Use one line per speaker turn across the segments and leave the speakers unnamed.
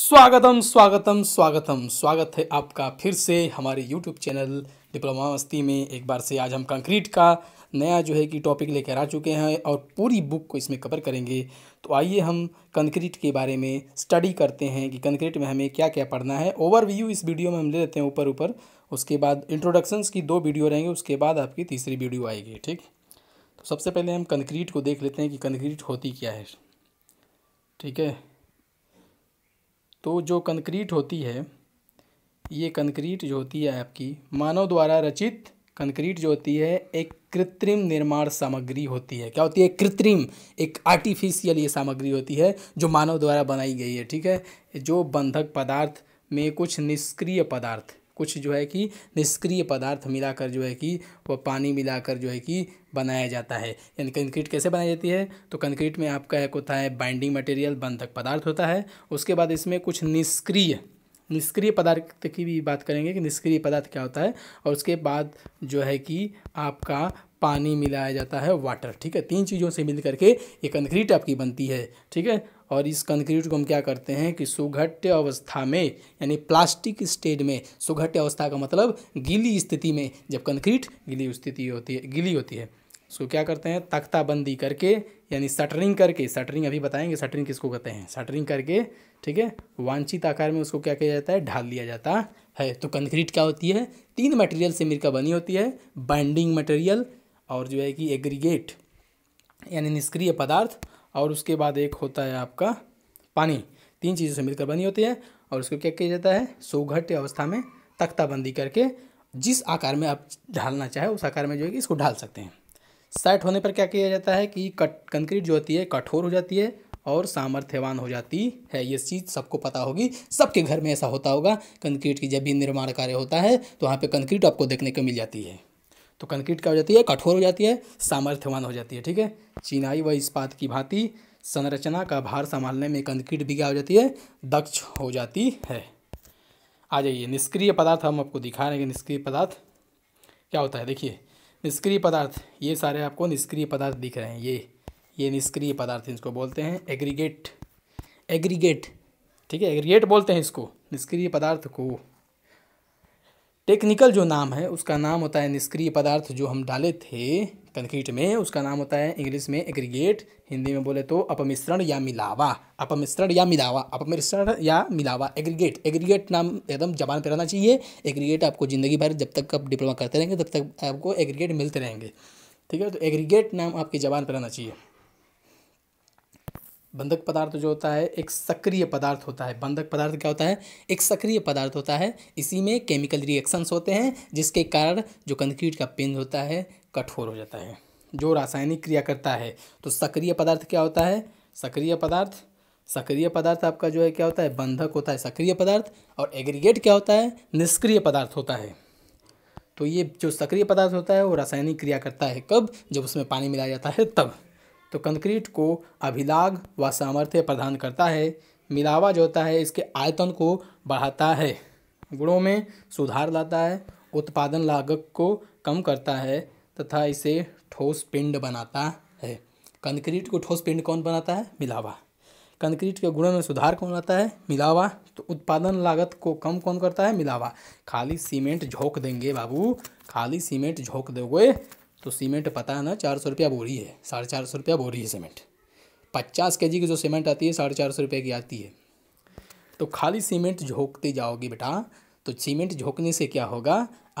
स्वागतम स्वागतम स्वागतम स्वागत है आपका फिर से हमारे YouTube चैनल डिप्लोमा मस्ती में एक बार से आज हम कंक्रीट का नया जो है कि टॉपिक लेकर आ चुके हैं और पूरी बुक को इसमें कवर करेंगे तो आइए हम कंक्रीट के बारे में स्टडी करते हैं कि कंक्रीट में हमें क्या क्या पढ़ना है ओवरव्यू इस वीडियो में हम ले लेते हैं ऊपर ऊपर उसके बाद इंट्रोडक्शंस की दो वीडियो रहेंगे उसके बाद आपकी तीसरी वीडियो आएगी ठीक तो सबसे पहले हम कंक्रीट को देख लेते हैं कि कंक्रीट होती क्या है ठीक है तो जो कंक्रीट होती है ये कंक्रीट जो होती है आपकी मानव द्वारा रचित कंक्रीट जो होती है एक कृत्रिम निर्माण सामग्री होती है क्या होती है कृत्रिम एक आर्टिफिशियल ये सामग्री होती है जो मानव द्वारा बनाई गई है ठीक है जो बंधक पदार्थ में कुछ निष्क्रिय पदार्थ कुछ जो है कि निष्क्रिय पदार्थ मिलाकर जो है कि वह पानी मिलाकर जो है कि बनाया जाता है यानी कंक्रीट कैसे बनाई जाती है तो कंक्रीट में आपका एक होता है बाइंडिंग मटेरियल बंधक पदार्थ होता है उसके बाद इसमें कुछ निष्क्रिय निष्क्रिय पदार्थ की भी बात करेंगे कि निष्क्रिय पदार्थ क्या होता है और उसके बाद जो है कि आपका पानी मिलाया जाता है वाटर ठीक है तीन चीज़ों से मिल करके ये कंक्रीट आपकी बनती है ठीक है और इस कंक्रीट को हम क्या करते हैं कि सुघट्य अवस्था में यानी प्लास्टिक स्टेज में सुघट्य अवस्था का मतलब गीली स्थिति में जब कंक्रीट गीली स्थिति होती है गीली होती है उसको क्या करते हैं तख्ताबंदी करके यानी सटरिंग करके सटरिंग अभी बताएंगे सटरिंग किसको कहते हैं सटरिंग करके ठीक है वांछित आकार में उसको क्या किया जाता है ढाल लिया जाता है तो कंक्रीट क्या होती है तीन मटेरियल से मिलकर बनी होती है बाइंडिंग मटेरियल और जो है कि एग्रीगेट यानी निष्क्रिय पदार्थ और उसके बाद एक होता है आपका पानी तीन चीज़ों से मिलकर बनी होती है और उसको क्या किया जाता है सोघट्य अवस्था में तख्ताबंदी करके जिस आकार में आप ढालना चाहे उस आकार में जो है कि इसको ढाल सकते हैं सेट होने पर क्या किया जाता है कि कट कंक्रीट जो होती है कठोर हो जाती है और सामर्थ्यवान हो जाती है ये चीज़ सबको पता होगी सबके घर में ऐसा होता होगा कंक्रीट की जब भी निर्माण कार्य होता है तो वहाँ पे कंक्रीट आपको देखने को मिल जाती है तो कंक्रीट क्या हो जाती है कठोर हो जाती है सामर्थ्यवान हो जाती है ठीक है चिनाई व इस्पात की भांति संरचना का भार संभालने में कंक्रीट भी क्या हो जाती है दक्ष हो जाती है आ जाइए निष्क्रिय पदार्थ हम आपको दिखा रहे हैं निष्क्रिय पदार्थ क्या होता है देखिए निष्क्रिय पदार्थ ये सारे आपको निष्क्रिय पदार्थ दिख रहे हैं ये ये निष्क्रिय पदार्थ इसको बोलते हैं एग्रीगेट एग्रीगेट ठीक है एग्रीगेट बोलते हैं इसको निष्क्रिय पदार्थ को टेक्निकल जो नाम है उसका नाम होता है निष्क्रिय पदार्थ जो हम डाले थे कंक्रीट में उसका नाम होता है इंग्लिश में एग्रीगेट हिंदी में बोले तो अपमिश्रण या मिलावा अपमिश्रण या मिलावा अपमिश्रण या मिलावा एग्रीगेट एग्रीगेट नाम एकदम जबान पर रहना चाहिए एग्रीगेट आपको ज़िंदगी भर जब तक आप डिप्लोमा करते रहेंगे तब तक आपको एग्रीगेट मिलते रहेंगे ठीक है तो एग्रीगेट नाम आपकी जबान पर रहना चाहिए बंधक पदार्थ जो होता है एक सक्रिय पदार्थ होता है बंधक पदार्थ क्या होता है एक सक्रिय पदार्थ होता है इसी में केमिकल रिएक्शंस होते हैं जिसके कारण जो कंक्रीट का पिंज होता है कठोर हो जाता है जो रासायनिक क्रिया करता है तो सक्रिय पदार्थ क्या होता है सक्रिय पदार्थ सक्रिय पदार्थ आपका जो है क्या होता है बंधक होता है सक्रिय पदार्थ और एग्रीगेट क्या होता है निष्क्रिय पदार्थ होता है तो ये जो सक्रिय पदार्थ होता है वो रासायनिक क्रिया करता है कब जब उसमें पानी मिलाया जाता है तब तो कंक्रीट को अभिलाग व सामर्थ्य प्रदान करता है मिलावा जो होता है इसके आयतन को बढ़ाता है गुणों में सुधार लाता है उत्पादन लागत को कम करता है तथा इसे ठोस पिंड बनाता है कंक्रीट को ठोस पिंड कौन बनाता है मिलावा कंक्रीट के गुणों में सुधार कौन लाता है मिलावा तो उत्पादन लागत को कम कौन करता है मिलावा खाली सीमेंट झोंक देंगे बाबू खाली सीमेंट झोंक दोगे तो सीमेंट पता है ना चार सौ रुपया बोरी है साढ़े चार सौ रुपया बोरी है सीमेंट पचास के जी की जो सीमेंट आती है साढ़े चार सौ रुपये की आती है तो खाली सीमेंट झोंकते जाओगे बेटा तो सीमेंट झोंकने से क्या होगा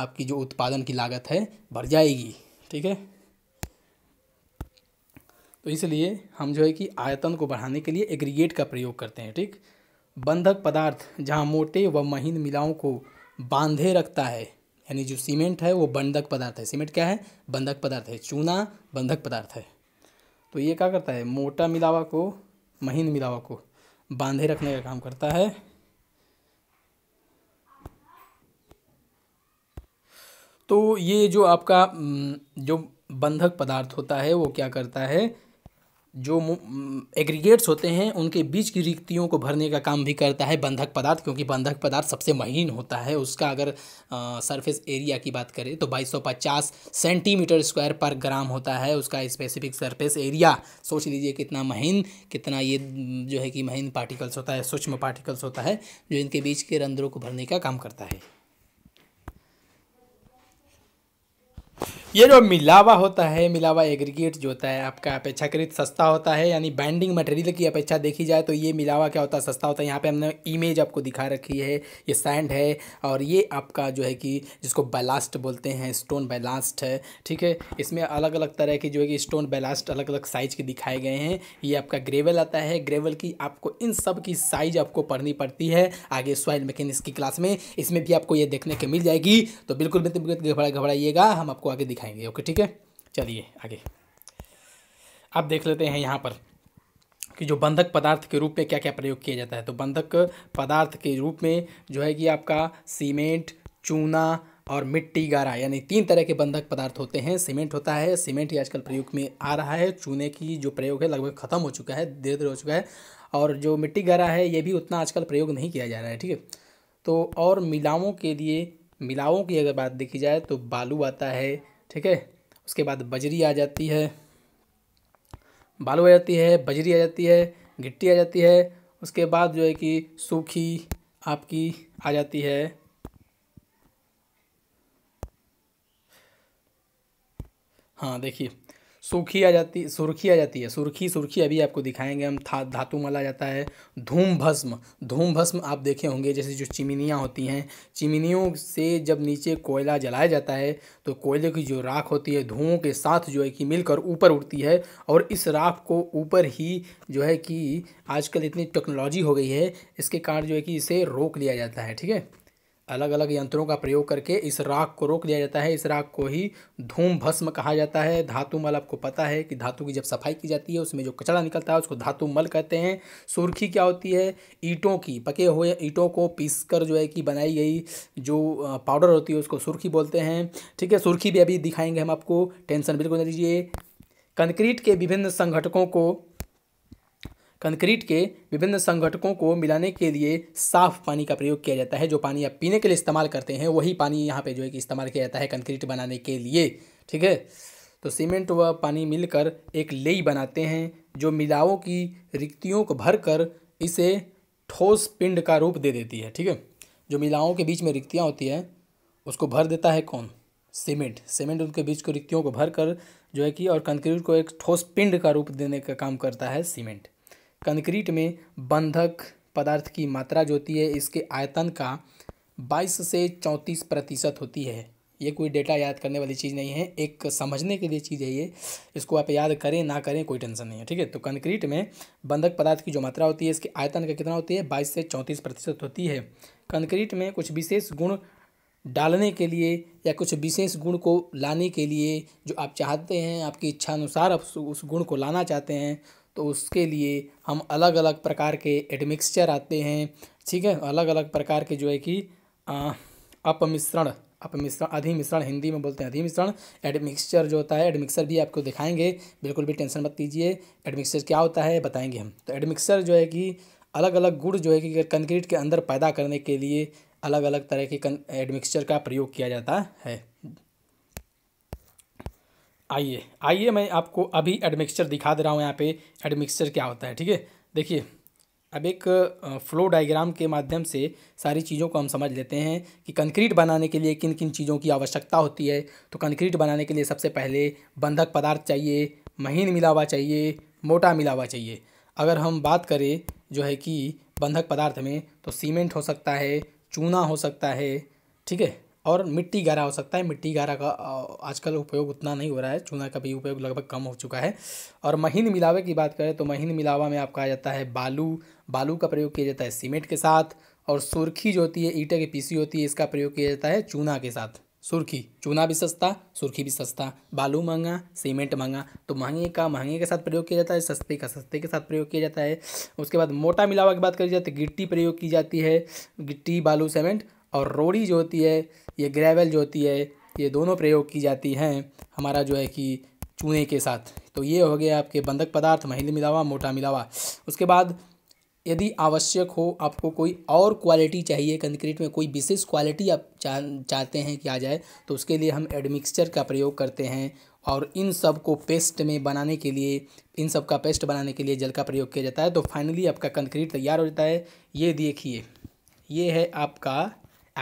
आपकी जो उत्पादन की लागत है बढ़ जाएगी ठीक है तो इसलिए हम जो है कि आयतन को बढ़ाने के लिए एग्रीगेट का प्रयोग करते हैं ठीक बंधक पदार्थ जहाँ मोटे व महीन मिलाओं को बांधे रखता है यानी जो सीमेंट है वो बंधक पदार्थ है सीमेंट क्या है बंधक पदार्थ है चूना बंधक पदार्थ है तो ये क्या करता है मोटा मिलावा को महीन मिलावा को बांधे रखने का काम करता है तो ये जो आपका जो बंधक पदार्थ होता है वो क्या करता है जो एग्रीगेट्स होते हैं उनके बीच की रिक्तियों को भरने का काम भी करता है बंधक पदार्थ क्योंकि बंधक पदार्थ सबसे महीन होता है उसका अगर सरफेस एरिया की बात करें तो 2250 सेंटीमीटर स्क्वायर पर ग्राम होता है उसका स्पेसिफिक सरफेस एरिया सोच लीजिए कितना महीन कितना ये जो है कि महीन पार्टिकल्स होता है सूक्ष्म पार्टिकल्स होता है जो इनके बीच के रंध्रों को भरने का काम करता है ये जो मिलावा होता है मिलावा एग्रीगेट जो होता है आपका अपेक्षाकृत सस्ता होता है यानी बाइंडिंग मटेरियल की अपेक्षा देखी जाए तो ये मिलावा क्या होता है सस्ता होता है यहाँ पे हमने इमेज आपको दिखा रखी है ये सैंड है और ये आपका जो है कि जिसको बैलास्ट बोलते हैं स्टोन बैलास्ट है ठीक है इसमें अलग अलग तरह की जो है कि स्टोन बैलास्ट अलग अलग साइज के दिखाए गए हैं ये आपका ग्रेवल आता है ग्रेवल की आपको इन सब की साइज आपको पढ़नी पड़ती है आगे सॉइल मैकेनिक्स की क्लास में इसमें भी आपको ये देखने को मिल जाएगी तो बिल्कुल घबरा घबराइएगा हम आपको आगे दिखाएंगे दिखाएंगे ओके ठीक है चलिए आगे अब देख लेते हैं यहाँ पर कि जो बंधक पदार्थ के रूप में क्या क्या प्रयोग किया जाता है तो बंधक पदार्थ के रूप में जो है कि आपका सीमेंट चूना और मिट्टी गारा यानी तीन तरह के बंधक पदार्थ होते हैं सीमेंट होता है सीमेंट ही आजकल प्रयोग में आ रहा है चूने की जो प्रयोग है लगभग ख़त्म हो चुका है धीरे धीरे हो चुका है और जो मिट्टी गारा है ये भी उतना आजकल प्रयोग नहीं किया जा रहा है ठीक है तो और मिलावों के लिए मिलावों की अगर बात देखी जाए तो बालू आता है ठीक है उसके बाद बजरी आ जाती है बालू आ जाती है बजरी आ जाती है गिट्टी आ जाती है उसके बाद जो है कि सूखी आपकी आ जाती है हाँ देखिए सुर्खी आ जाती सुर्खी आ जाती है सुर्खी सुर्खी अभी आपको दिखाएंगे हम था धातु माला जाता है धूम भस्म धूम भस्म आप देखे होंगे जैसे जो चिमनियाँ होती हैं चिमनियों से जब नीचे कोयला जलाया जाता है तो कोयले की जो राख होती है धुओं के साथ जो है कि मिलकर ऊपर उठती है और इस राख को ऊपर ही जो है कि आजकल इतनी टेक्नोलॉजी हो गई है इसके कारण जो है कि इसे रोक लिया जाता है ठीक है अलग अलग यंत्रों का प्रयोग करके इस राख को रोक दिया जाता है इस राख को ही धूम भस्म कहा जाता है धातु मल आपको पता है कि धातु की जब सफाई की जाती है उसमें जो कचरा निकलता है उसको धातु मल कहते हैं सुर्खी क्या होती है ईंटों की पके हुए ईंटों को पीस कर जो है कि बनाई गई जो पाउडर होती है उसको सुर्खी बोलते हैं ठीक है सुर्खी भी अभी दिखाएंगे हम आपको टेंशन बिल्कुल न लीजिए कंक्रीट के विभिन्न संगठकों को कंक्रीट के विभिन्न संघटकों को मिलाने के लिए साफ पानी का प्रयोग किया जाता है जो पानी आप पीने के लिए इस्तेमाल करते हैं वही पानी यहाँ पे जो है कि इस्तेमाल किया जाता है कंक्रीट बनाने के लिए ठीक है तो सीमेंट व पानी मिलकर एक लेई बनाते हैं जो मिलावों की रिक्तियों को भर कर इसे ठोस पिंड का रूप दे देती है ठीक है जो मिलावों के बीच में रिक्तियाँ होती हैं उसको भर देता है कौन सीमेंट सीमेंट उनके बीच को रिक्तियों को भर कर जो है कि और कंक्रीट को एक ठोस पिंड का रूप देने का काम करता है सीमेंट कंक्रीट में बंधक पदार्थ की मात्रा जो होती है इसके आयतन का बाईस से चौंतीस प्रतिशत होती है ये कोई डेटा याद करने वाली चीज़ नहीं है एक समझने के लिए चीज़ है ये इसको आप याद करें ना करें कोई टेंशन नहीं है ठीक है तो कंक्रीट में बंधक पदार्थ की जो मात्रा होती है इसके आयतन का कितना होती है बाईस से चौंतीस प्रतिशत होती है कंक्रीट में कुछ विशेष गुण डालने के लिए या कुछ विशेष गुण को लाने के लिए जो आप चाहते हैं आपकी इच्छा अनुसार आप उस गुण को लाना चाहते हैं तो उसके लिए हम अलग अलग प्रकार के एडमिक्सचर आते हैं ठीक है अलग अलग प्रकार के जो है कि अपमिश्रण अपमिश्रण अधिमिश्रण हिंदी में बोलते हैं अधिमिश्रण एडमिक्सचर जो होता है एडमिक्सर भी आपको दिखाएंगे बिल्कुल भी टेंशन मत कीजिए एडमिक्सचर क्या होता है बताएंगे हम तो एडमिक्सर जो है कि अलग अलग गुड़ जो है कि कंक्रीट के अंदर पैदा करने के लिए अलग अलग तरह के एडमिक्सचर का प्रयोग किया जाता है आइए आइए मैं आपको अभी एडमिक्सचर दिखा दे रहा हूँ यहाँ पे एडमिक्सचर क्या होता है ठीक है देखिए अब एक फ्लो डायग्राम के माध्यम से सारी चीज़ों को हम समझ लेते हैं कि कंक्रीट बनाने के लिए किन किन चीज़ों की आवश्यकता होती है तो कंक्रीट बनाने के लिए सबसे पहले बंधक पदार्थ चाहिए महीन मिलावा चाहिए मोटा मिलावा चाहिए अगर हम बात करें जो है कि बंधक पदार्थ में तो सीमेंट हो सकता है चूना हो सकता है ठीक है और मिट्टी गारा हो सकता है मिट्टी गारा का आजकल उपयोग उतना नहीं हो रहा है चूना का भी उपयोग लगभग कम हो चुका है और महीन मिलावे की बात करें तो महीन मिलावा में आपका आ जाता है बालू बालू का प्रयोग किया जाता है सीमेंट के साथ और सुर्खी जो होती है ईटे की पीसी होती है इसका प्रयोग किया जाता है चूना के साथ सुर्खी चूना भी सस्ता सुर्खी भी सस्ता बालू महंगा सीमेंट महंगा तो महंगे का महंगे के साथ प्रयोग किया जाता है सस्ते का सस्ते के साथ प्रयोग किया जाता है उसके बाद मोटा मिलावा की बात करी जाए तो गिट्टी प्रयोग की जाती है गिट्टी बालू सीमेंट और रोड़ी जो होती है ये ग्रेवल जो होती है ये दोनों प्रयोग की जाती हैं हमारा जो है कि चूने के साथ तो ये हो गया आपके बंधक पदार्थ महीन मिलावा मोटा मिलावा उसके बाद यदि आवश्यक हो आपको कोई और क्वालिटी चाहिए कंक्रीट में कोई विशेष क्वालिटी आप चा चाहते हैं कि आ जाए तो उसके लिए हम एडमिक्सचर का प्रयोग करते हैं और इन सब को पेस्ट में बनाने के लिए इन सब का पेस्ट बनाने के लिए जल का प्रयोग किया जाता है तो फाइनली आपका कंक्रीट तैयार हो जाता है ये देखिए ये है आपका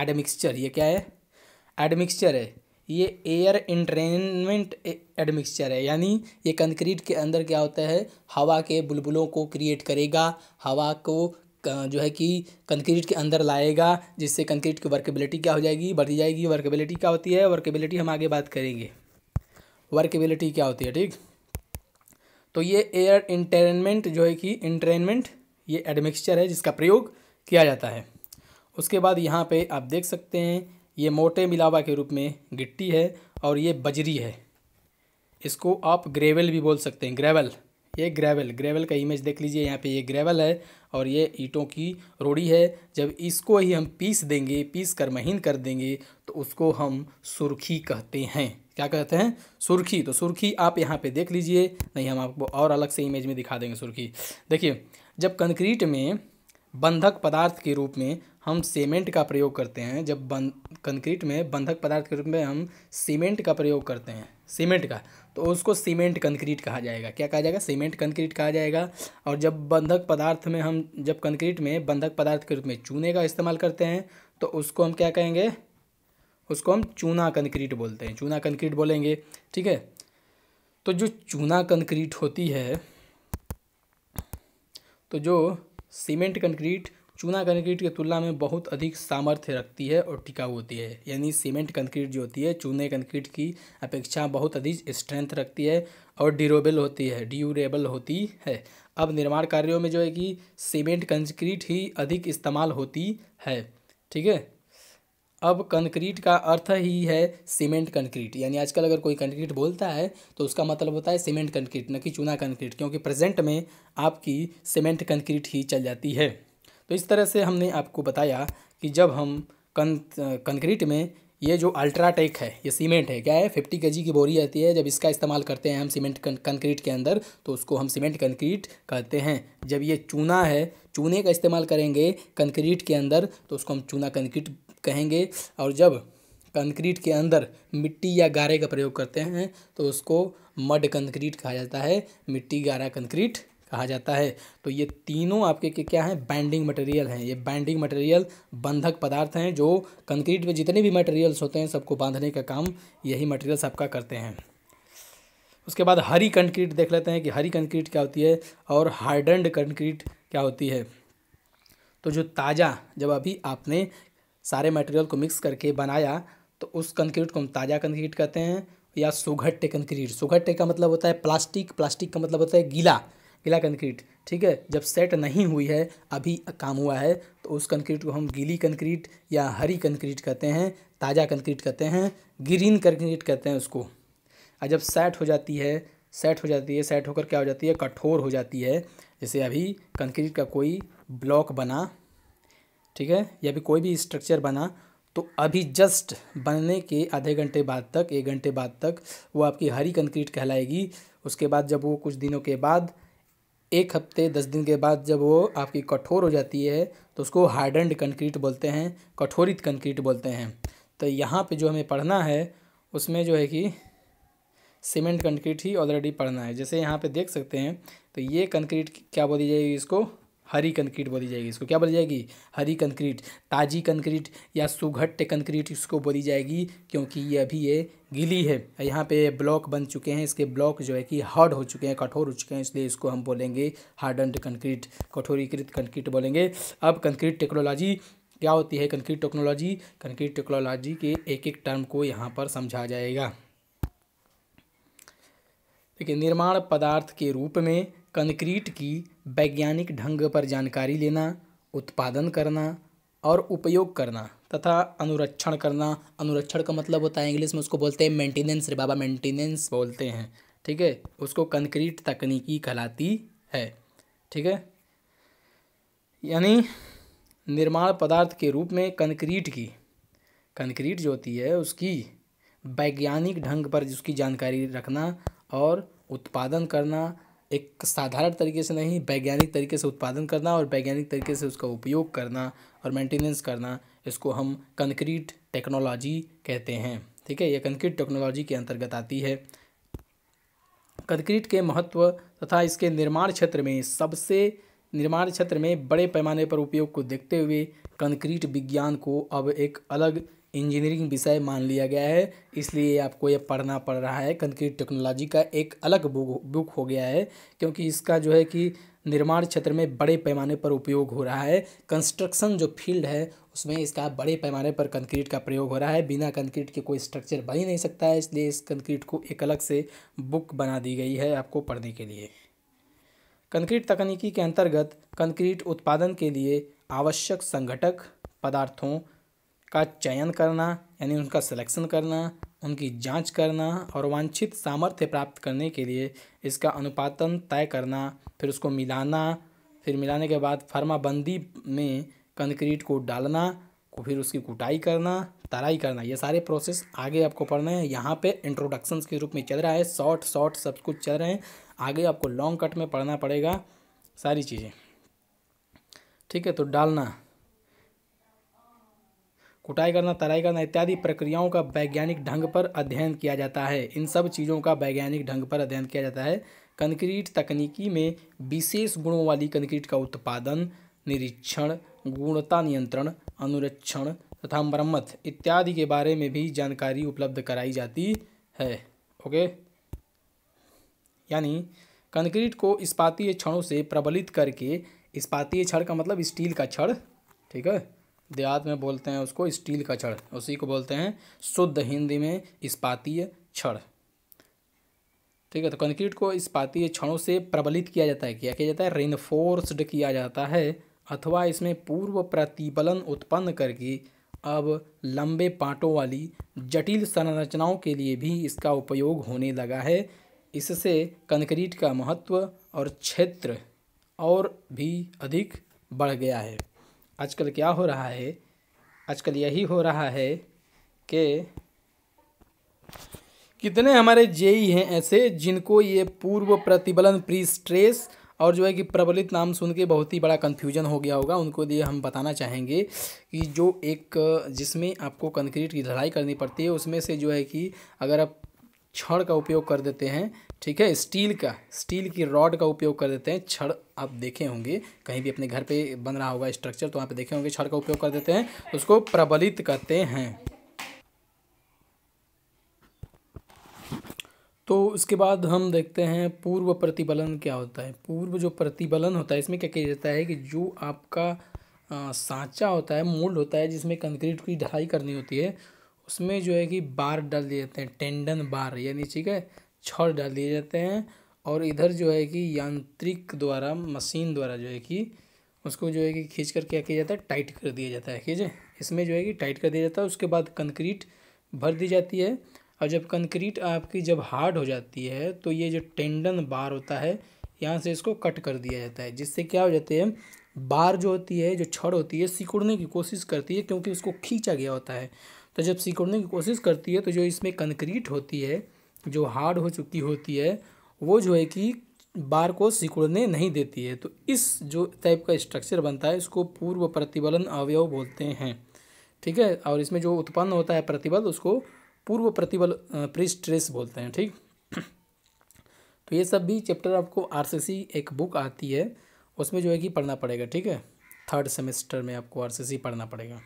एडमिक्सचर ये क्या है एडमिक्सचर है ये एयर इंट्रेनमेंट एडमिक्सचर है यानी ये कंक्रीट के अंदर क्या होता है हवा के बुलबुलों को क्रिएट करेगा हवा को जो है कि कंक्रीट के अंदर लाएगा जिससे कंक्रीट की वर्केबिलिटी क्या हो जाएगी बढ़ जाएगी वर्केबिलिटी क्या होती है वर्केबिलिटी हम आगे बात करेंगे वर्केबिलिटी क्या होती है ठीक तो ये एयर इंटेनमेंट जो है कि इंटेनमेंट ये एडमिक्सचर है जिसका प्रयोग किया जाता है उसके बाद यहाँ पे आप देख सकते हैं ये मोटे मिलावा के रूप में गिट्टी है और ये बजरी है इसको आप ग्रेवल भी बोल सकते हैं ग्रेवल ये ग्रेवल ग्रेवल का इमेज देख लीजिए यहाँ पे ये ग्रेवल है और ये ईंटों की रोड़ी है जब इसको ही हम पीस देंगे पीस कर महीन कर देंगे तो उसको हम सुर्खी कहते हैं क्या कहते हैं सुर्खी तो सुर्खी आप यहाँ पे देख लीजिए नहीं हम आपको और अलग से इमेज में दिखा देंगे सुर्खी देखिए जब कंक्रीट में बंधक पदार्थ के रूप में हम सीमेंट का प्रयोग करते हैं जब बन कंक्रीट में बंधक पदार्थ के रूप में हम सीमेंट का प्रयोग करते हैं सीमेंट का तो उसको सीमेंट कंक्रीट कहा जाएगा क्या कहा जाएगा सीमेंट कंक्रीट कहा जाएगा और जब बंधक पदार्थ में हम जब कंक्रीट में बंधक पदार्थ के रूप में चूने का इस्तेमाल करते हैं तो उसको हम क्या कहेंगे उसको हम चूना कंक्रीट बोलते हैं चूना कंक्रीट बोलेंगे ठीक है तो जो चूना कंक्रीट होती है तो जो सीमेंट कंक्रीट चूना कंक्रीट की तुलना में बहुत अधिक सामर्थ्य रखती है और टिकाऊ होती है यानी सीमेंट कंक्रीट जो होती है चूने कंक्रीट की अपेक्षा बहुत अधिक स्ट्रेंथ रखती है और ड्यूरेबल होती है ड्यूरेबल होती है अब निर्माण कार्यों में जो है कि सीमेंट कंक्रीट ही अधिक इस्तेमाल होती है ठीक है अब कंक्रीट का अर्थ ही है सीमेंट कंक्रीट यानी आजकल अगर कोई कंक्रीट बोलता है तो उसका मतलब होता है सीमेंट कंक्रीट न कि चूना कंक्रीट क्योंकि प्रेजेंट में आपकी सीमेंट कंक्रीट ही चल जाती है तो इस तरह से हमने आपको बताया कि जब हम कं कंक्रीट में ये जो अल्ट्राटेक है ये सीमेंट है क्या है फिफ्टी के की बोरी आती है जब इसका इस्तेमाल करते हैं हम सीमेंट कंक्रीट के अंदर तो उसको हम सीमेंट कंक्रीट कहते हैं जब ये चूना है चूने का इस्तेमाल करेंगे कंक्रीट के अंदर तो उसको हम चूना कंक्रीट कहेंगे और जब कंक्रीट के अंदर मिट्टी या गारे का प्रयोग करते हैं तो उसको मड कंक्रीट कहा जाता है मिट्टी गारा कंक्रीट कहा जाता है तो ये तीनों आपके के क्या हैं बैंडिंग मटेरियल हैं ये बैंडिंग मटेरियल बंधक पदार्थ हैं जो कंक्रीट में जितने भी मटेरियल्स होते हैं सबको बांधने का काम यही मटेरियल्स आपका करते हैं उसके बाद हरी कंक्रीट देख लेते हैं कि हरी कंक्रीट क्या होती है और हार्डनड कंक्रीट क्या होती है तो जो ताज़ा जब अभी आपने सारे मटेरियल को मिक्स करके बनाया तो उस कंक्रीट को हम ताज़ा कंक्रीट कहते हैं या सुघट्टे कंक्रीट सुघट्टे का मतलब होता है प्लास्टिक प्लास्टिक का मतलब होता है गीला गीला कंक्रीट ठीक है जब सेट नहीं हुई है अभी काम हुआ है तो उस कंक्रीट को हम गीली कंक्रीट या हरी कंक्रीट कहते हैं ताज़ा कंक्रीट कहते हैं ग्रीन कंक्रीट कहते हैं उसको और जब सेट हो जाती है सेट हो जाती है सेट होकर क्या हो जाती है कठोर हो जाती है जैसे अभी कंक्रीट का कोई ब्लॉक बना ठीक है या भी कोई भी स्ट्रक्चर बना तो अभी जस्ट बनने के आधे घंटे बाद तक एक घंटे बाद तक वो आपकी हरी कंक्रीट कहलाएगी उसके बाद जब वो कुछ दिनों के बाद एक हफ्ते दस दिन के बाद जब वो आपकी कठोर हो जाती है तो उसको हार्डन्ड कंक्रीट बोलते हैं कठोरित कंक्रीट बोलते हैं तो यहाँ पे जो हमें पढ़ना है उसमें जो है कि सीमेंट कंक्रीट ही ऑलरेडी पढ़ना है जैसे यहाँ पे देख सकते हैं तो ये कंक्रीट क्या बोली जाएगी इसको हरी कंक्रीट बोली जाएगी इसको क्या बोली जाएगी हरी कंक्रीट ताजी कंक्रीट या सुघट्ट कंक्रीट इसको बोली जाएगी क्योंकि ये अभी ये गिली है यहाँ पे ब्लॉक बन चुके हैं इसके ब्लॉक जो है कि हार्ड हो चुके हैं कठोर हो चुके हैं इसलिए इसको हम बोलेंगे हार्डन्ड कंक्रीट कठोरीकृत कंक्रीट बोलेंगे अब कंक्रीट टेक्नोलॉजी क्या होती है कंक्रीट टेक्नोलॉजी कंक्रीट टेक्नोलॉजी के एक एक टर्म को यहाँ पर समझा जाएगा देखिए निर्माण पदार्थ के रूप में कंक्रीट की वैज्ञानिक ढंग पर जानकारी लेना उत्पादन करना और उपयोग करना तथा अनुरक्षण करना अनुरक्षण का मतलब होता है इंग्लिश में उसको बोलते हैं मेंटेनेंस रे बाबा मेंटेनेंस बोलते हैं ठीक है उसको कंक्रीट तकनीकी कहलाती है ठीक है यानी निर्माण पदार्थ के रूप में कंक्रीट की कंक्रीट जो होती है उसकी वैज्ञानिक ढंग पर जिसकी जानकारी रखना और उत्पादन करना एक साधारण तरीके से नहीं वैज्ञानिक तरीके से उत्पादन करना और वैज्ञानिक तरीके से उसका उपयोग करना और मेंटेनेंस करना इसको हम कंक्रीट टेक्नोलॉजी कहते हैं ठीक है ये कंक्रीट टेक्नोलॉजी के अंतर्गत आती है कंक्रीट के महत्व तथा इसके निर्माण क्षेत्र में सबसे निर्माण क्षेत्र में बड़े पैमाने पर उपयोग को देखते हुए कंक्रीट विज्ञान को अब एक अलग इंजीनियरिंग विषय मान लिया गया है इसलिए आपको ये पढ़ना पड़ रहा है कंक्रीट टेक्नोलॉजी का एक अलग बुक बुक हो गया है क्योंकि इसका जो है कि निर्माण क्षेत्र में बड़े पैमाने पर उपयोग हो रहा है कंस्ट्रक्शन जो फील्ड है उसमें इसका बड़े पैमाने पर कंक्रीट का प्रयोग हो रहा है बिना कंक्रीट के कोई स्ट्रक्चर बन ही नहीं सकता है इसलिए इस कंक्रीट को एक अलग से बुक बना दी गई है आपको पढ़ने के लिए कंक्रीट तकनीकी के अंतर्गत कंक्रीट उत्पादन के लिए आवश्यक संगठक पदार्थों का चयन करना यानी उनका सिलेक्शन करना उनकी जांच करना और वांछित सामर्थ्य प्राप्त करने के लिए इसका अनुपातन तय करना फिर उसको मिलाना फिर मिलाने के बाद फर्माबंदी में कंक्रीट को डालना फिर उसकी कुटाई करना तराई करना ये सारे प्रोसेस आगे आपको पढ़ना है यहाँ पे इंट्रोडक्शन के रूप में चल रहा है शॉर्ट शॉर्ट सब कुछ चल रहे हैं आगे आपको लॉन्ग कट में पढ़ना पड़ेगा सारी चीज़ें ठीक है तो डालना कुटाई करना तराई करना इत्यादि प्रक्रियाओं का वैज्ञानिक ढंग पर अध्ययन किया जाता है इन सब चीज़ों का वैज्ञानिक ढंग पर अध्ययन किया जाता है कंक्रीट तकनीकी में विशेष गुणों वाली कंक्रीट का उत्पादन निरीक्षण गुणता नियंत्रण अनुरक्षण तथा मरम्मत इत्यादि के बारे में भी जानकारी उपलब्ध कराई जाती है ओके यानी कंक्रीट को इस्पातीय क्षणों से प्रबलित करके इस्पातीय क्षण का मतलब स्टील का क्षण ठीक है देहात में बोलते हैं उसको स्टील का छड़ उसी को बोलते हैं शुद्ध हिंदी में इस्पातीय छड़ ठीक है तो कंक्रीट को इस्पातीय क्षणों से प्रबलित किया जाता है क्या किया जाता है रेनफोर्स्ड किया जाता है अथवा इसमें पूर्व प्रतिबलन उत्पन्न करके अब लंबे पाटों वाली जटिल संरचनाओं के लिए भी इसका उपयोग होने लगा है इससे कंक्रीट का महत्व और क्षेत्र और भी अधिक बढ़ गया है आजकल क्या हो रहा है आजकल यही हो रहा है कि कितने हमारे जेई हैं ऐसे जिनको ये पूर्व प्रतिबलन प्री स्ट्रेस और जो है कि प्रबलित नाम सुन के बहुत ही बड़ा कन्फ्यूजन हो गया होगा उनको ये हम बताना चाहेंगे कि जो एक जिसमें आपको कंक्रीट की लड़ाई करनी पड़ती है उसमें से जो है कि अगर आप छड़ का उपयोग कर देते हैं ठीक है स्टील का स्टील की रॉड का उपयोग कर देते हैं छड़ आप देखे होंगे कहीं भी अपने घर पे बन रहा होगा स्ट्रक्चर तो वहाँ पे देखे होंगे छड़ का उपयोग कर देते हैं उसको प्रबलित करते हैं तो उसके बाद हम देखते हैं पूर्व प्रतिबलन क्या होता है पूर्व जो प्रतिबलन होता है इसमें क्या किया जाता है कि जो आपका सांचा होता है मोल्ड होता है जिसमें कंक्रीट की ढलाई करनी होती है उसमें जो है कि बार डाल दिए जाते हैं टेंडन बार यानी ठीक है छड़ डाल दिए जाते हैं और इधर जो है कि यांत्रिक द्वारा मशीन द्वारा जो है कि उसको जो है कि खींच कर क्या किया जाता है टाइट कर दिया जाता है ठीक है इसमें जो है कि टाइट कर दिया जाता है उसके बाद कंक्रीट भर दी जाती है और जब कंक्रीट आपकी जब हार्ड हो जाती है तो ये जो टेंडन बार होता है यहाँ से इसको कट कर दिया जाता है जिससे क्या हो जाते है बार जो होती है जो छड़ होती है सिकुड़ने की कोशिश करती है क्योंकि उसको खींचा गया होता है तो जब सिकुड़ने की कोशिश करती है तो जो इसमें कंक्रीट होती है जो हार्ड हो चुकी होती है वो जो है कि बार को सिकुड़ने नहीं देती है तो इस जो टाइप का स्ट्रक्चर बनता है इसको पूर्व प्रतिबलन अवयव बोलते हैं ठीक है और इसमें जो उत्पन्न होता है प्रतिबल उसको पूर्व प्रतिबल प्रिस्ट्रेस बोलते हैं ठीक तो ये सब भी चैप्टर आपको आरसीसी एक बुक आती है उसमें जो है कि पढ़ना पड़ेगा ठीक है थर्ड सेमेस्टर में आपको सी पढ़ना पड़ेगा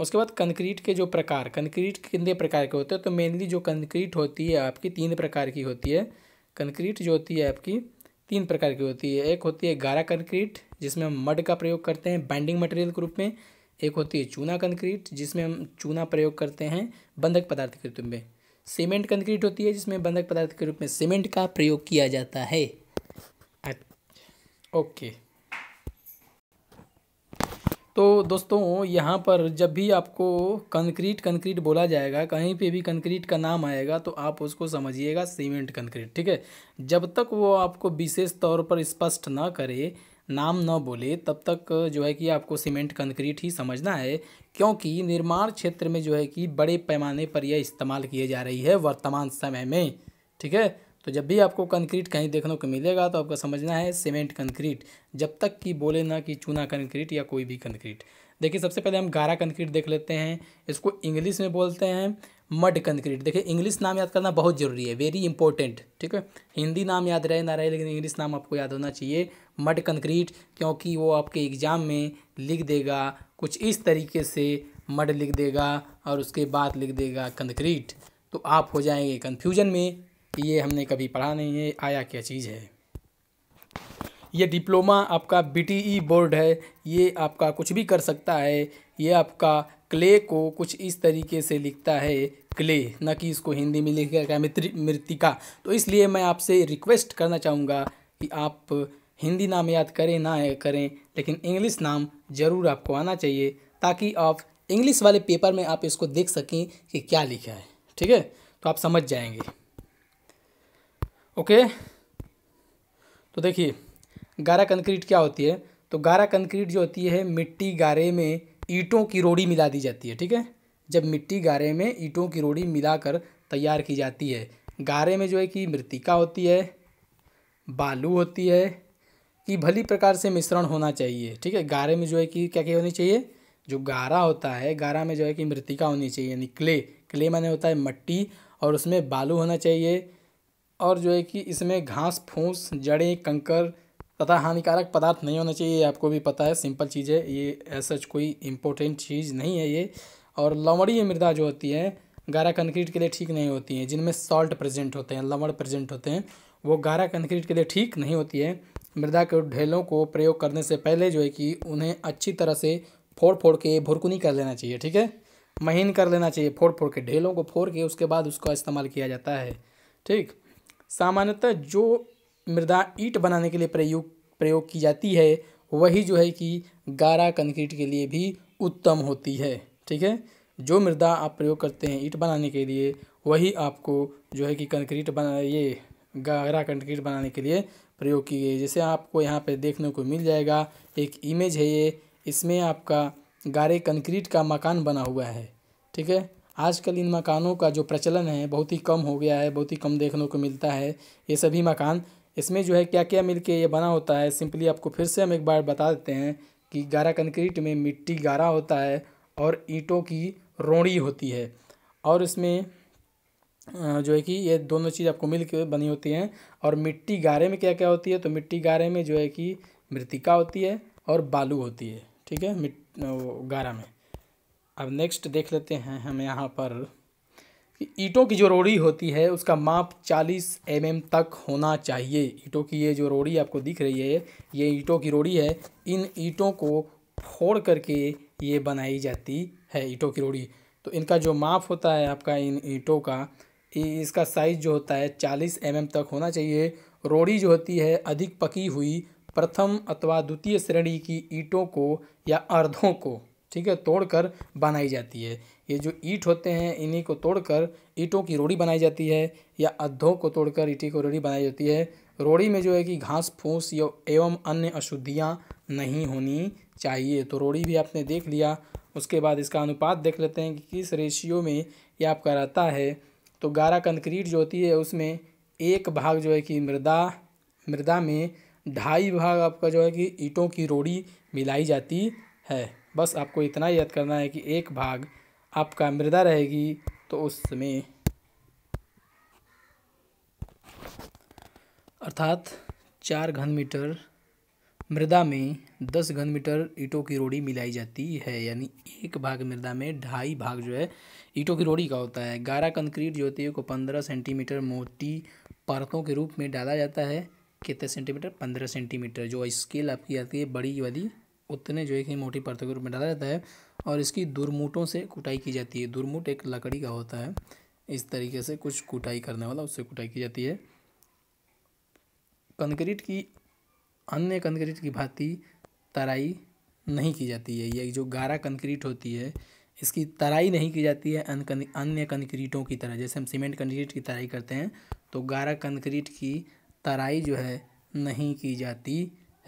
उसके बाद कंक्रीट के जो प्रकार कंक्रीट कितने प्रकार के होते हैं तो मेनली जो कंक्रीट होती है आपकी तीन प्रकार की होती है कंक्रीट जो होती है आपकी तीन प्रकार की होती है एक होती है गारा कंक्रीट जिसमें हम मड का प्रयोग करते हैं बाइंडिंग मटेरियल के रूप में एक होती है चूना कंक्रीट जिसमें हम चूना प्रयोग करते हैं बंधक पदार्थ के रूप में सीमेंट कंक्रीट होती है जिसमें बंधक पदार्थ के रूप में सीमेंट का प्रयोग किया जाता है ओके तो दोस्तों यहाँ पर जब भी आपको कंक्रीट कंक्रीट बोला जाएगा कहीं पे भी कंक्रीट का नाम आएगा तो आप उसको समझिएगा सीमेंट कंक्रीट ठीक है जब तक वो आपको विशेष तौर पर स्पष्ट ना करे नाम न बोले तब तक जो है कि आपको सीमेंट कंक्रीट ही समझना है क्योंकि निर्माण क्षेत्र में जो है कि बड़े पैमाने पर यह इस्तेमाल किए जा रही है वर्तमान समय में ठीक है तो जब भी आपको कंक्रीट कहीं देखने को मिलेगा तो आपको समझना है सीमेंट कंक्रीट जब तक कि बोले ना कि चूना कंक्रीट या कोई भी कंक्रीट देखिए सबसे पहले हम गारा कंक्रीट देख लेते हैं इसको इंग्लिश में बोलते हैं मड कंक्रीट देखिए इंग्लिश नाम याद करना बहुत ज़रूरी है वेरी इंपॉर्टेंट ठीक है हिंदी नाम याद रहे ना रहे लेकिन इंग्लिश नाम आपको याद होना चाहिए मड कंक्रीट क्योंकि वो आपके एग्ज़ाम में लिख देगा कुछ इस तरीके से मड लिख देगा और उसके बाद लिख देगा कंक्रीट तो आप हो जाएंगे कन्फ्यूजन में ये हमने कभी पढ़ा नहीं है आया क्या चीज़ है ये डिप्लोमा आपका बी e बोर्ड है ये आपका कुछ भी कर सकता है ये आपका क्ले को कुछ इस तरीके से लिखता है क्ले न कि इसको हिंदी में लिखा गया मृतिका तो इसलिए मैं आपसे रिक्वेस्ट करना चाहूँगा कि आप हिंदी नाम याद करें ना करें लेकिन इंग्लिश नाम ज़रूर आपको आना चाहिए ताकि आप इंग्लिश वाले पेपर में आप इसको देख सकें कि क्या लिखा है ठीक है तो आप समझ जाएंगे ओके तो देखिए गारा कंक्रीट क्या होती है तो गारा कंक्रीट जो होती है मिट्टी गारे में ईंटों की रोड़ी मिला दी जाती है ठीक है जब मिट्टी गारे में ईंटों की रोड़ी मिलाकर तैयार की जाती है गारे में जो है कि मृतिका होती है बालू होती है कि भली प्रकार से मिश्रण होना चाहिए ठीक है गारे में जो है कि क्या क्या होनी चाहिए जो गारा होता है गारा में जो है कि मृतिका होनी चाहिए यानी क्ले क्ले माने होता है मट्टी और उसमें बालू होना चाहिए और जो है कि इसमें घास फूस जड़ें कंकर तथा हानिकारक पदार्थ नहीं होना चाहिए आपको भी पता है सिंपल चीज़ है ये ऐसा कोई इम्पोर्टेंट चीज़ नहीं है ये और लवड़ी मृदा जो होती है गारा कंक्रीट के लिए ठीक नहीं होती है जिनमें सॉल्ट प्रेजेंट होते हैं लवण प्रेजेंट होते हैं वो गारा कंक्रीट के लिए ठीक नहीं होती है मृदा के ढेलों को प्रयोग करने से पहले जो है कि उन्हें अच्छी तरह से फोड़ फोड़ के भुरकुनी कर लेना चाहिए ठीक है महीन कर लेना चाहिए फोड़ फोड़ के ढेलों को फोड़ के उसके बाद उसका इस्तेमाल किया जाता है ठीक सामान्यतः जो मृदा ईंट बनाने के लिए प्रयोग प्रयोग की जाती है वही जो है कि गारा कंक्रीट के लिए भी उत्तम होती है ठीक है जो मृदा आप प्रयोग करते हैं ईंट बनाने के लिए वही आपको जो है कि कंक्रीट बना ये गारा कंक्रीट बनाने के लिए प्रयोग की गई जैसे आपको यहाँ पर देखने को मिल जाएगा एक इमेज है ये इसमें आपका गारे कंक्रीट का मकान बना हुआ है ठीक है आजकल इन मकानों का जो प्रचलन है बहुत ही कम हो गया है बहुत ही कम देखने को मिलता है ये सभी मकान इसमें जो है क्या क्या मिल के ये बना होता है सिंपली आपको फिर से हम एक बार बता देते हैं कि गारा कंक्रीट में मिट्टी गारा होता है और ईंटों की रोड़ी होती है और इसमें जो है कि ये दोनों चीज़ आपको मिल के बनी होती हैं और मिट्टी गारे में क्या क्या होती है तो मिट्टी गारे में जो है कि मृतिका होती है और बालू होती है ठीक है मिट गारा में अब नेक्स्ट देख लेते हैं हम यहाँ पर ईंटों की जो रोड़ी होती है उसका माप 40 एम mm तक होना चाहिए ईंटों की ये जो रोड़ी आपको दिख रही है ये ईंटों की रोड़ी है इन ईंटों को फोड़ करके ये बनाई जाती है ईंटों की रोड़ी तो इनका जो माप होता है आपका इन ईंटों का इसका साइज़ जो होता है 40 एम mm तक होना चाहिए रोड़ी जो होती है अधिक पकी हुई प्रथम अथवा द्वितीय श्रेणी की ईंटों को या अर्धों को ठीक है तोड़कर बनाई जाती है ये जो ईंट होते हैं इन्हीं को तोड़कर ईंटों की रोड़ी बनाई जाती है या अधों को तोड़कर ईटी को रोड़ी बनाई जाती है रोड़ी में जो है कि घास फूस एवं अन्य अशुद्धियाँ नहीं होनी चाहिए तो रोड़ी भी आपने देख लिया उसके बाद इसका अनुपात देख लेते हैं कि किस रेशियो में ये आपका रहता है तो गारा कंक्रीट जो होती है उसमें एक भाग जो है कि मृदा मृदा में ढाई भाग आपका जो है कि ईंटों की रोड़ी मिलाई जाती है बस आपको इतना याद करना है कि एक भाग आपका मृदा रहेगी तो उसमें अर्थात चार घन मीटर मृदा में दस घन मीटर ईटों की रोड़ी मिलाई जाती है यानी एक भाग मृदा में ढाई भाग जो है ईटों की रोड़ी का होता है गारा कंक्रीट जो होती है को पंद्रह सेंटीमीटर मोटी परतों के रूप में डाला जाता है कितने सेंटीमीटर पंद्रह सेंटीमीटर जो स्केल आपकी आती है बड़ी वाली उतने जो है कि मोटी परतों के रूप में डाला जाता है और इसकी दुरमूटों से कुटाई की जाती है दुरमूट एक लकड़ी का होता है इस तरीके से कुछ कुटाई करने वाला उससे कुटाई की जाती है कंक्रीट की अन्य कंक्रीट की भांति तराई नहीं की जाती है ये जो गारा कंक्रीट होती है इसकी तराई नहीं की जाती है अन्य कंक्रीटों की तरह जैसे हम सीमेंट कंक्रीट की तराई करते हैं तो गारा कंक्रीट की तराई जो है नहीं की जाती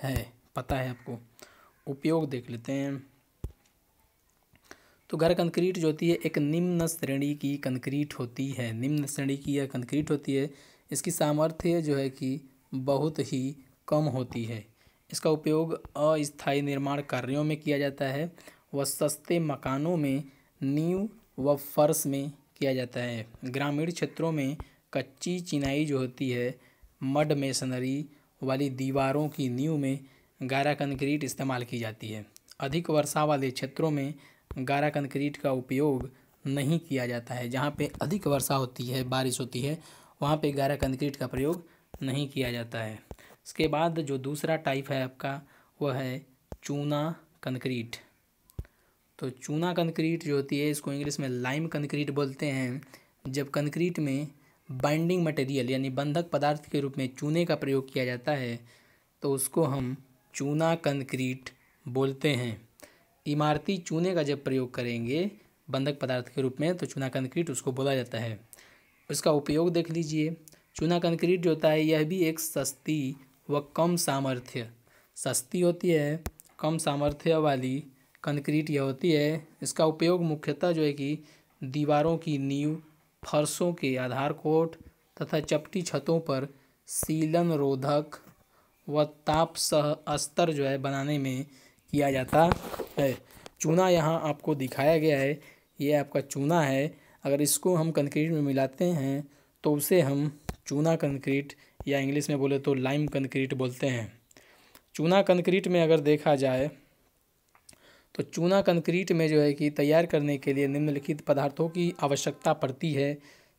है पता है आपको उपयोग देख लेते हैं तो घर कंक्रीट जो होती है एक निम्न श्रेणी की कंक्रीट होती है निम्न श्रेणी की यह कंक्रीट होती है इसकी सामर्थ्य जो है कि बहुत ही कम होती है इसका उपयोग अस्थायी निर्माण कार्यों में किया जाता है व सस्ते मकानों में नींव व फर्श में किया जाता है ग्रामीण क्षेत्रों में कच्ची चिनाई जो होती है मड मेसनरी वाली दीवारों की नींव में गारा कंक्रीट इस्तेमाल की जाती है अधिक वर्षा वाले क्षेत्रों में गारा कंक्रीट का उपयोग नहीं किया जाता है जहाँ पे अधिक वर्षा होती है बारिश होती है वहाँ पे गारा कंक्रीट का प्रयोग नहीं किया जाता है इसके बाद जो दूसरा टाइप है आपका वह है चूना कंक्रीट तो चूना कंक्रीट जो होती है इसको इंग्लिश में लाइम कंक्रीट बोलते हैं जब कंक्रीट में बाइंडिंग मटेरियल यानी बंधक पदार्थ के रूप में चूने का प्रयोग किया जाता है तो उसको हम चूना कंक्रीट बोलते हैं इमारती चूने का जब प्रयोग करेंगे बंधक पदार्थ के रूप में तो चूना कंक्रीट उसको बोला जाता है उसका उपयोग देख लीजिए चूना कंक्रीट जो होता है यह भी एक सस्ती व कम सामर्थ्य सस्ती होती है कम सामर्थ्य वाली कंक्रीट यह होती है इसका उपयोग मुख्यतः जो है कि दीवारों की नींव फर्शों के आधार कोट तथा चपटी छतों पर सीलन रोधक व ताप सह अस्तर जो है बनाने में किया जाता है चूना यहाँ आपको दिखाया गया है ये आपका चूना है अगर इसको हम कंक्रीट में मिलाते हैं तो उसे हम चूना कंक्रीट या इंग्लिश में बोले तो लाइम कंक्रीट बोलते हैं चूना कंक्रीट में अगर देखा जाए तो चूना कंक्रीट में जो है कि तैयार करने के लिए निम्नलिखित पदार्थों की आवश्यकता पड़ती है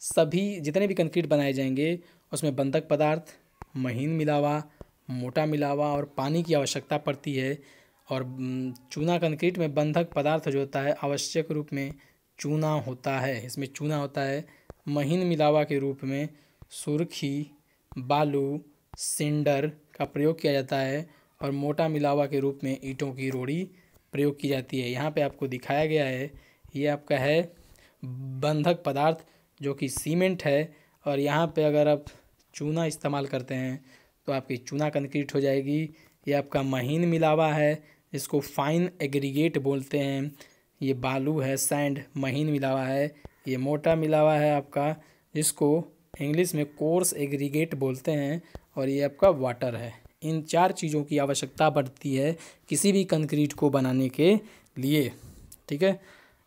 सभी जितने भी कंक्रीट बनाए जाएंगे उसमें बंधक पदार्थ महीन मिलावा मोटा मिलावा और पानी की आवश्यकता पड़ती है और चूना कंक्रीट में बंधक पदार्थ जो होता है आवश्यक रूप में चूना होता है इसमें चूना होता है महीन मिलावा के रूप में सुर्खी बालू सिंडर का प्रयोग किया जाता है और मोटा मिलावा के रूप में ईंटों की रोड़ी प्रयोग की जाती है यहाँ पे आपको दिखाया गया है ये आपका है बंधक पदार्थ जो कि सीमेंट है और यहाँ पे अगर आप चूना इस्तेमाल करते हैं तो आपकी चूना कंक्रीट हो जाएगी ये आपका महीन मिलावा है इसको फाइन एग्रीगेट बोलते हैं ये बालू है सैंड महीन मिलावा है ये मोटा मिलावा है आपका जिसको इंग्लिश में कोर्स एग्रीगेट बोलते हैं और ये आपका वाटर है इन चार चीज़ों की आवश्यकता बढ़ती है किसी भी कंक्रीट को बनाने के लिए ठीक है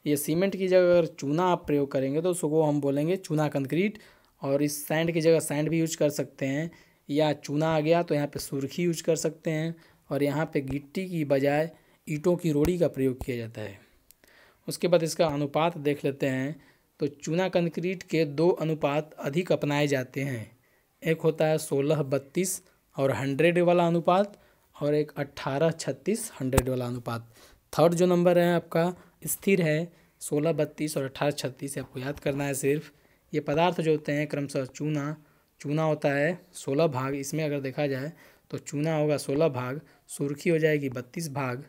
ये सीमेंट की जगह अगर चूना आप प्रयोग करेंगे तो उसको हम बोलेंगे चूना कंक्रीट और इस सैंड की जगह सैंड भी यूज कर सकते हैं या चूना आ गया तो यहाँ पे सुर्खी यूज कर सकते हैं और यहाँ पे गिट्टी की बजाय ईंटों की रोड़ी का प्रयोग किया जाता है उसके बाद इसका अनुपात देख लेते हैं तो चूना कंक्रीट के दो अनुपात अधिक अपनाए जाते हैं एक होता है सोलह बत्तीस और हंड्रेड वाला अनुपात और एक अट्ठारह छत्तीस हंड्रेड वाला अनुपात थर्ड जो नंबर है आपका स्थिर है सोलह बत्तीस और अट्ठारह छत्तीस आपको याद करना है सिर्फ ये पदार्थ जो होते हैं क्रमशः चूना चूना होता है सोलह भाग इसमें अगर देखा जाए तो चूना होगा सोलह भाग सुर्खी हो जाएगी बत्तीस भाग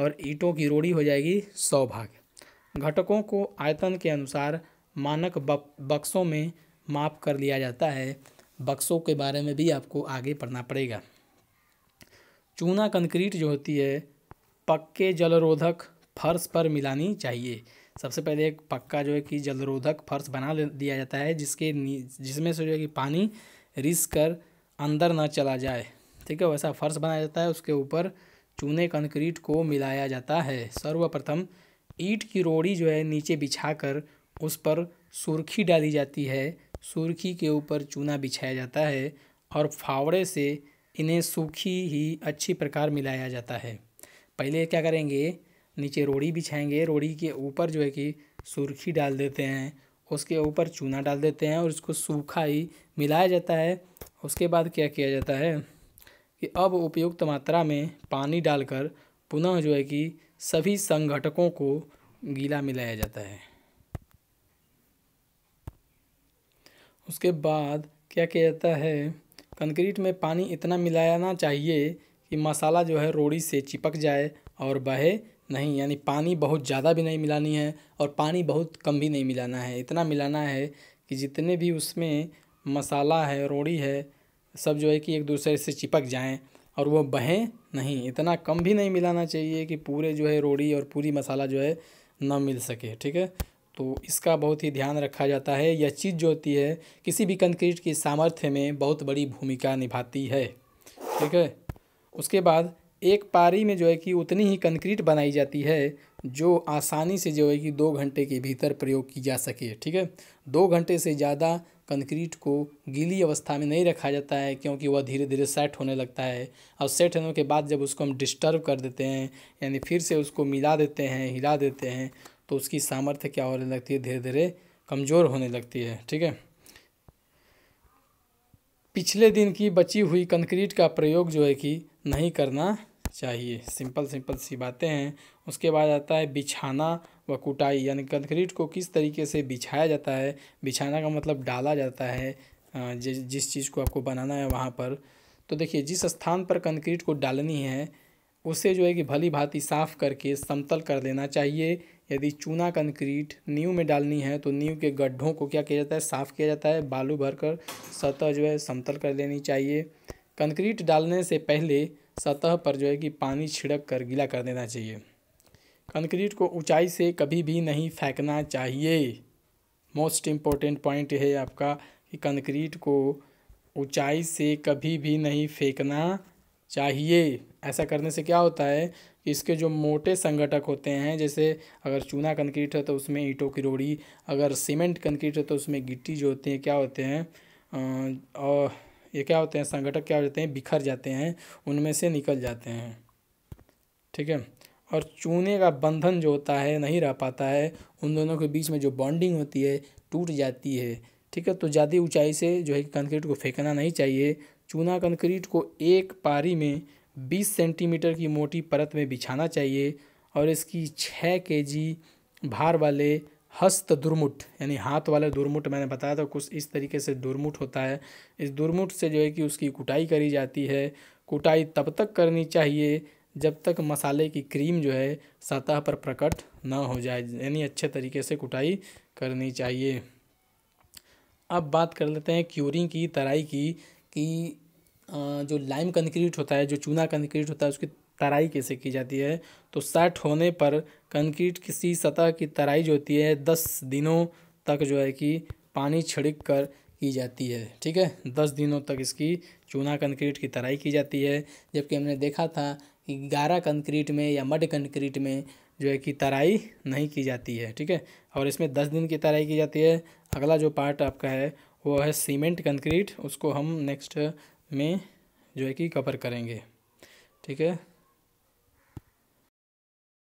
और ईंटों की रोड़ी हो जाएगी सौ भाग घटकों को आयतन के अनुसार मानक बक्सों में माप कर लिया जाता है बक्सों के बारे में भी आपको आगे पढ़ना पड़ेगा चूना कंक्रीट जो होती है पक्के जलरोधक फर्श पर मिलानी चाहिए सबसे पहले एक पक्का जो है कि जलरोधक फर्श बना दिया जाता है जिसके जिसमें से जो है कि पानी रिस कर अंदर ना चला जाए ठीक है वैसा फर्श बनाया जाता है उसके ऊपर चूने कंक्रीट को मिलाया जाता है सर्वप्रथम ईट की रोड़ी जो है नीचे बिछा कर उस पर सुर्खी डाली जाती है सुर्खी के ऊपर चूना बिछाया जाता है और फावड़े से इन्हें सूखी ही अच्छी प्रकार मिलाया जाता है पहले क्या करेंगे नीचे रोड़ी बिछाएंगे रोड़ी के ऊपर जो है कि सुर्खी डाल देते हैं उसके ऊपर चूना डाल देते हैं और उसको सूखा ही मिलाया जाता है उसके बाद क्या किया जाता है कि अब उपयुक्त मात्रा में पानी डालकर पुनः जो है कि सभी संगठकों को गीला मिलाया जाता है उसके बाद क्या किया जाता है कंक्रीट में पानी इतना मिलाना चाहिए कि मसाला जो है रोड़ी से चिपक जाए और बहे नहीं यानी पानी बहुत ज़्यादा भी नहीं मिलानी है और पानी बहुत कम भी नहीं मिलाना है इतना मिलाना है कि जितने भी उसमें मसाला है रोड़ी है सब जो है कि एक दूसरे से चिपक जाएं और वो बहें नहीं इतना कम भी नहीं मिलाना चाहिए कि पूरे जो है रोड़ी और पूरी मसाला जो है ना मिल सके ठीक है तो इसका बहुत ही ध्यान रखा जाता है यह चीज़ जो होती है किसी भी कंक्रीट की सामर्थ्य में बहुत बड़ी भूमिका निभाती है ठीक है उसके बाद एक पारी में जो है कि उतनी ही कंक्रीट बनाई जाती है जो आसानी से जो है कि दो घंटे के भीतर प्रयोग की जा सके ठीक है दो घंटे से ज़्यादा कंक्रीट को गीली अवस्था में नहीं रखा जाता है क्योंकि वह धीरे धीरे सेट होने लगता है और सेट होने के बाद जब उसको हम डिस्टर्ब कर देते हैं यानी फिर से उसको मिला देते हैं हिला देते हैं तो उसकी सामर्थ्य क्या होने लगती है धीरे धीरे कमज़ोर होने लगती है ठीक है पिछले दिन की बची हुई कंक्रीट का प्रयोग जो है कि नहीं करना चाहिए सिंपल सिंपल सी बातें हैं उसके बाद आता है बिछाना व कुटाई यानी कंक्रीट को किस तरीके से बिछाया जाता है बिछाना का मतलब डाला जाता है जिस चीज़ को आपको बनाना है वहाँ पर तो देखिए जिस स्थान पर कंक्रीट को डालनी है उसे जो है कि भली भांति साफ़ करके समतल कर देना चाहिए यदि चूना कंक्रीट नींव में डालनी है तो नींव के गड्ढों को क्या किया जाता है साफ़ किया जाता है बालू भरकर सतह जो है समतल कर देनी चाहिए कंक्रीट डालने से पहले सतह पर जो है कि पानी छिड़क कर गीला कर देना चाहिए कंक्रीट को ऊंचाई से कभी भी नहीं फेंकना चाहिए मोस्ट इम्पॉर्टेंट पॉइंट है आपका कि कंक्रीट को ऊंचाई से कभी भी नहीं फेंकना चाहिए ऐसा करने से क्या होता है कि इसके जो मोटे संगठक होते हैं जैसे अगर चूना कंक्रीट है तो उसमें ईंटों की रोड़ी अगर सीमेंट कंक्रीट है तो उसमें गिट्टी जो होती है क्या होते हैं और ये क्या होते हैं संगठक क्या हो जाते हैं बिखर जाते हैं उनमें से निकल जाते हैं ठीक है और चूने का बंधन जो होता है नहीं रह पाता है उन दोनों के बीच में जो बॉन्डिंग होती है टूट जाती है ठीक है तो ज़्यादा ऊंचाई से जो है कंक्रीट को फेंकना नहीं चाहिए चूना कंक्रीट को एक पारी में बीस सेंटीमीटर की मोटी परत में बिछाना चाहिए और इसकी छः के जी भार वाले हस्त दुर्मुठ यानी हाथ वाले दुर्मुठ मैंने बताया था कुछ इस तरीके से दुर्मुठ होता है इस दुर्मुठ से जो है कि उसकी कुटाई करी जाती है कुटाई तब तक करनी चाहिए जब तक मसाले की क्रीम जो है सतह पर प्रकट ना हो जाए यानी अच्छे तरीके से कुटाई करनी चाहिए अब बात कर लेते हैं क्यूरिंग की तराई की कि जो लाइम कंक्रीट होता है जो चूना कंक्रीट होता है उसकी तराई कैसे की जाती है तो सेट होने पर कंक्रीट किसी सतह की तराई जो होती है दस दिनों तक जो है कि पानी छिड़क कर की जाती है ठीक है दस दिनों तक इसकी चूना कंक्रीट की तराई की जाती है जबकि हमने देखा था कि गारा कंक्रीट में या मड कंक्रीट में जो है कि तराई नहीं की जाती है ठीक है और इसमें दस दिन की तराई की जाती है अगला जो पार्ट आपका है वो है सीमेंट कंक्रीट उसको हम नेक्स्ट में जो है कि कवर करेंगे ठीक है